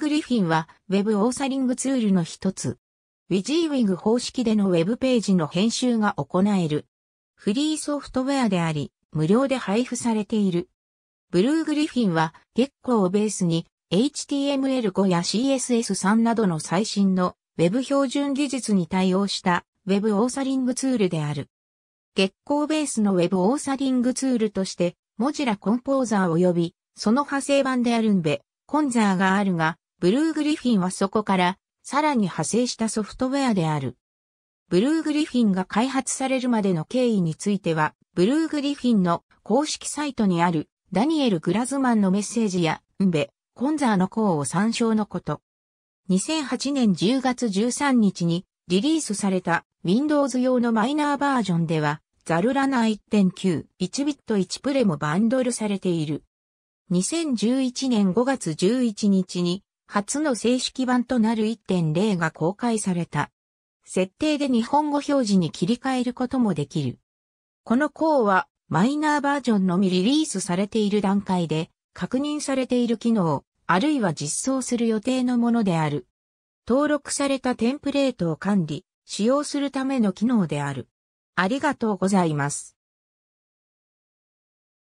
グリフィンは Web オーサリングツールの一つ。ウィジーウィング方式での Web ページの編集が行える。フリーソフトウェアであり、無料で配布されている。ブルーグリフィンは月光をベースに HTML5 や CSS3 などの最新の Web 標準技術に対応した Web オーサリングツールである。月光ベースの Web オーサリングツールとして、モジュラコンポーザー及びその派生版であるんべ、コンザーがあるが、ブルーグリフィンはそこから、さらに派生したソフトウェアである。ブルーグリフィンが開発されるまでの経緯については、ブルーグリフィンの公式サイトにあるダニエル・グラズマンのメッセージや、ンベ、コンザーの項を参照のこと。2008年10月13日にリリースされた Windows 用のマイナーバージョンでは、ザルラナ1.9、1ビット1プレもバンドルされている。2011年5月11日に初の正式版となる1.0が公開された。設定で日本語表示に切り替えることもできる。この項はマイナーバージョンのみリリースされている段階で確認されている機能、あるいは実装する予定のものである。登録されたテンプレートを管理、使用するための機能である。ありがとうございます。